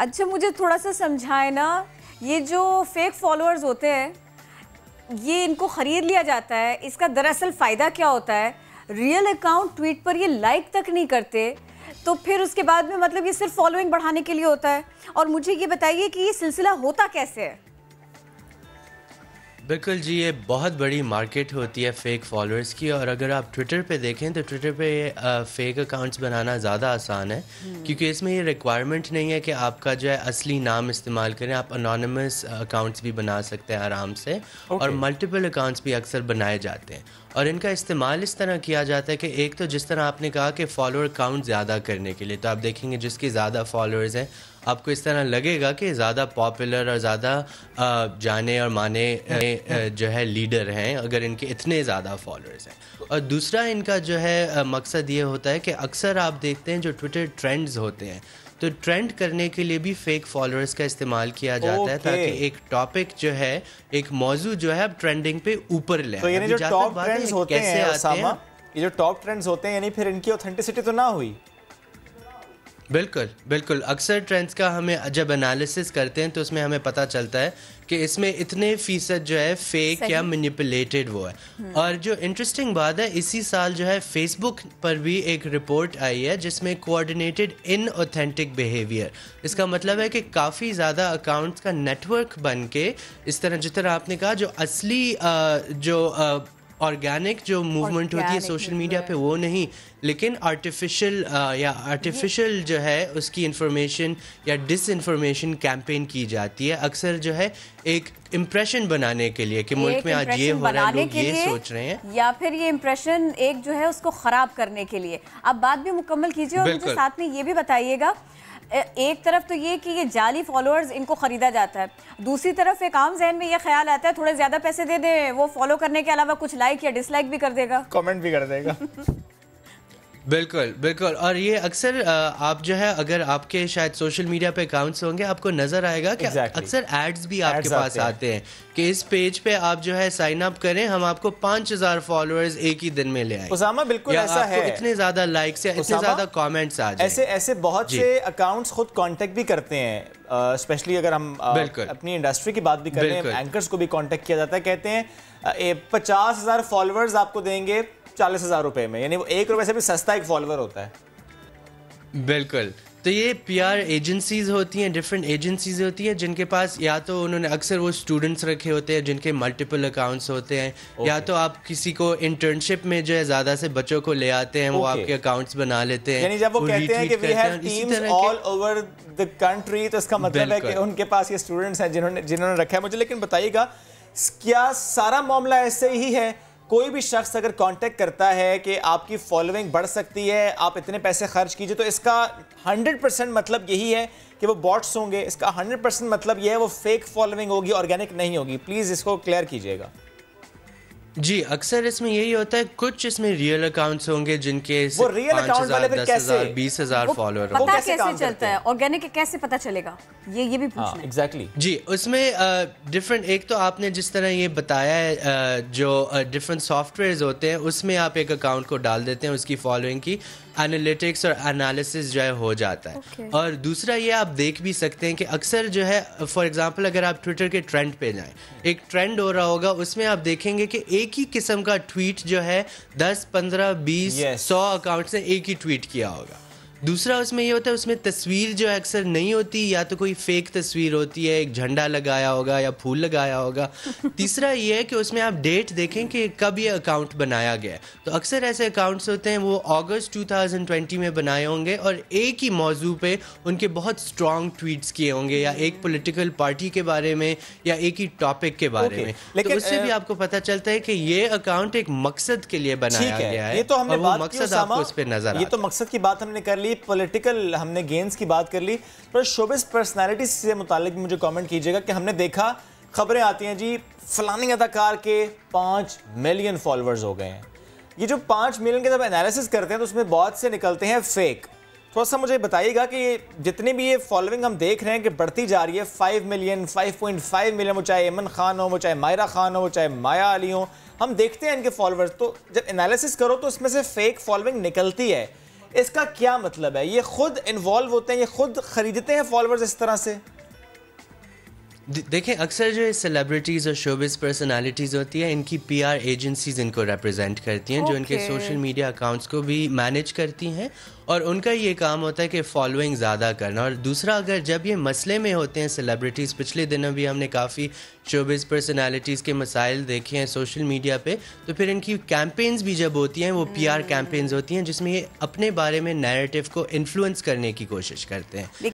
अच्छा मुझे थोड़ा सा समझाए ना ये जो फेक फॉलोअर्स होते हैं ये इनको ख़रीद लिया जाता है इसका दरअसल फ़ायदा क्या होता है रियल अकाउंट ट्वीट पर ये लाइक तक नहीं करते तो फिर उसके बाद में मतलब ये सिर्फ फॉलोइंग बढ़ाने के लिए होता है और मुझे ये बताइए कि ये सिलसिला होता कैसे है बिल्कुल जी ये बहुत बड़ी मार्केट होती है फेक फॉलोअर्स की और अगर आप ट्विटर पे देखें तो ट्विटर पे फेक अकाउंट्स बनाना ज़्यादा आसान है हम्म। क्योंकि इसमें ये रिक्वायरमेंट नहीं है कि आपका जो है असली नाम इस्तेमाल करें आप अनोनमस अकाउंट्स भी बना सकते हैं आराम से और मल्टीपल अकाउंट्स भी अक्सर बनाए जाते हैं और इनका इस्तेमाल इस तरह किया जाता है कि एक तो जिस तरह आपने कहा कि फॉलोअर काउंट ज़्यादा करने के लिए तो आप देखेंगे जिसके ज़्यादा फॉलोअर्स हैं आपको इस तरह लगेगा कि ज़्यादा पॉपुलर और ज़्यादा जाने और माने जो है लीडर हैं अगर इनके इतने ज़्यादा फॉलोअर्स हैं और दूसरा इनका जो है मकसद ये होता है कि अक्सर आप देखते हैं जो ट्विटर ट्रेंड्स होते हैं तो ट्रेंड करने के लिए भी फेक फॉलोअर्स का इस्तेमाल किया जाता okay. है ताकि एक टॉपिक जो है एक मौजू जो है अब ट्रेंडिंग पे ऊपर ले तो यानी जो टॉप ट्रेंड्स होते हैं ये जो टॉप ट्रेंड्स होते हैं यानी फिर इनकी ऑथेंटिसिटी तो ना हुई बिल्कुल बिल्कुल अक्सर ट्रेंड्स का हमें जब एनालिसिस करते हैं तो उसमें हमें पता चलता है कि इसमें इतने फीसद जो है फेक या मैनिपुलेटेड वो है हम्म। और जो इंटरेस्टिंग बात है इसी साल जो है फेसबुक पर भी एक रिपोर्ट आई है जिसमें कोऑर्डिनेटेड इन ऑथेंटिक बिहेवियर इसका मतलब है कि काफ़ी ज़्यादा अकाउंट्स का नेटवर्क बन के इस तरह जिस तरह आपने कहा जो असली जो ऑर्गेनिक जो मूवमेंट होती है सोशल मीडिया पे वो नहीं लेकिन आर्टिफिशियल uh, या आर्टिफिशियल जो है उसकी इंफॉर्मेशन या डिस इन्फॉर्मेशन कैंपेन की जाती है अक्सर जो है एक इम्प्रेशन बनाने के लिए कि मुल्क में आज ये हो रहा है लोग ये सोच रहे हैं या फिर ये इम्प्रेशन एक जो है उसको ख़राब करने के लिए अब बात भी मुकम्मल कीजिए और मुझे साथ में ये भी बताइएगा एक तरफ तो ये कि ये जाली फॉलोअर्स इनको ख़रीदा जाता है दूसरी तरफ एक आम जहन में ये ख्याल आता है थोड़े ज़्यादा पैसे दे दे वो फॉलो करने के अलावा कुछ लाइक या डिसलाइक भी कर देगा कमेंट भी कर देगा बिल्कुल बिल्कुल और ये अक्सर आप जो है अगर आपके शायद सोशल मीडिया पे अकाउंट्स होंगे आपको नजर आएगा कि exactly. अक्सर एड्स भी आपके ads पास आते हैं कि इस पेज पे आप जो है साइन अप करें हम आपको पांच हजार फॉलोअर्स एक ही दिन में ले आए उसामा बिल्कुल ऐसा है इतने ज्यादा लाइक्स या इतने ज्यादा कॉमेंट्स आ जाए ऐसे ऐसे बहुत से अकाउंट्स खुद कॉन्टेक्ट भी करते हैं स्पेशली अगर हम अपनी इंडस्ट्री की बात भी कर रहे हैं एंकर्स को भी कांटेक्ट किया जाता है कहते हैं पचास हज़ार फॉलोअर्स आपको देंगे चालीस हज़ार रुपए में यानी वो एक रुपए से भी सस्ता एक फॉलोअर होता है बिल्कुल तो ये पीआर एजेंसीज होती हैं डिफरेंट एजेंसीज होती हैं जिनके पास या तो उन्होंने अक्सर वो स्टूडेंट्स रखे होते हैं जिनके मल्टीपल अकाउंट्स होते हैं okay. या तो आप किसी को इंटर्नशिप में जो है ज्यादा से बच्चों को ले आते हैं okay. वो आपके अकाउंट्स बना लेते हैं यानी जब वो, वो कहते हैं कि we have teams all over the country तो इसका मतलब है कि उनके पास ये स्टूडेंट्स हैं जिन्होंने जिन्होंने रखा है मुझे लेकिन बताइएगा क्या सारा मामला ऐसे ही है कोई भी शख्स अगर कांटेक्ट करता है कि आपकी फॉलोइंग बढ़ सकती है आप इतने पैसे खर्च कीजिए तो इसका 100 परसेंट मतलब यही है कि वो बॉट्स होंगे इसका 100 परसेंट मतलब यह है वो फेक फॉलोइंग होगी ऑर्गेनिक नहीं होगी प्लीज़ इसको क्लियर कीजिएगा जी अक्सर इसमें यही होता है कुछ इसमें रियल अकाउंट्स होंगे जिनके वो रियल अकाउंट वाले दस हजार बीस हजार फॉलोअर पता कैसे, कैसे चलता है ऑर्गेनिक कैसे पता चलेगा ये ये भी पूछना हाँ, एग्जैक्टली exactly. जी उसमें डिफरेंट एक तो आपने जिस तरह ये बताया है जो डिफरेंट सॉफ्टवेयर होते हैं उसमें आप एक अकाउंट को डाल देते हैं उसकी फॉलोइंग की एनालिटिक्स और एनालिसिस जो है हो जाता है okay. और दूसरा ये आप देख भी सकते हैं कि अक्सर जो है फॉर एग्जांपल अगर आप ट्विटर के ट्रेंड पे जाएं एक ट्रेंड हो रहा होगा उसमें आप देखेंगे कि एक ही किस्म का ट्वीट जो है दस पंद्रह बीस सौ अकाउंट ने एक ही ट्वीट किया होगा दूसरा उसमें ये होता है उसमें तस्वीर जो अक्सर नहीं होती या तो कोई फेक तस्वीर होती है एक झंडा लगाया होगा या फूल लगाया होगा तीसरा ये है कि उसमें आप डेट देखें कि कब ये अकाउंट बनाया गया है तो अक्सर ऐसे अकाउंट्स होते हैं वो अगस्त 2020 में बनाए होंगे और एक ही मौजू पे उनके बहुत स्ट्रॉन्ग ट्वीट्स किए होंगे या एक पोलिटिकल पार्टी के बारे में या एक ही टॉपिक के बारे okay. में तो लेकिन तो उससे भी आपको पता चलता है कि ये अकाउंट एक मकसद के लिए बनाया गया है ये तो हमने मकसद आपको उस पर नजर ये तो मकसद की बात हमने कर ली ली पॉलिटिकल हमने गेंस की बात कर ली पर शोबिस पर्सनालिटी से मुतालिक मुझे कमेंट कीजिएगा कि हमने देखा खबरें आती हैं जी फलानी अदाकार के पाँच मिलियन फॉलोअर्स हो गए हैं ये जो पाँच मिलियन के जब एनालिसिस करते हैं तो उसमें बहुत से निकलते हैं फेक थोड़ा सा मुझे बताइएगा कि जितने जितनी भी ये फॉलोइंग हम देख रहे हैं कि बढ़ती जा रही है five million five point five million वो चाहे एमन खान हो वो चाहे मायरा खान हो वो चाहे माया अली हो हम देखते हैं इनके फॉलोअर्स तो जब एनालिसिस करो तो इसमें से फेक फॉलोइंग निकलती है इसका क्या मतलब है ये खुद इन्वॉल्व होते हैं ये खुद खरीदते हैं फॉलोअर्स इस तरह से देखें अक्सर जो सेलिब्रिटीज़ और शोबिस पर्सनालिटीज़ होती है इनकी पीआर एजेंसीज़ इनको रिप्रेजेंट करती हैं okay. जो इनके सोशल मीडिया अकाउंट्स को भी मैनेज करती हैं और उनका ये काम होता है कि फॉलोइंग ज़्यादा करना और दूसरा अगर जब ये मसले में होते हैं सेलिब्रिटीज़ पिछले दिनों भी हमने काफ़ी शोबिस पर्सनालिटीज़ के मसाइल देखे हैं सोशल मीडिया पे तो फिर इनकी कैंपेन्स भी जब होती हैं वो पी आर कैंपेन्स होती हैं जिसमें ये अपने बारे में नैरेटिव को इन्फ्लुएंस करने की कोशिश करते हैं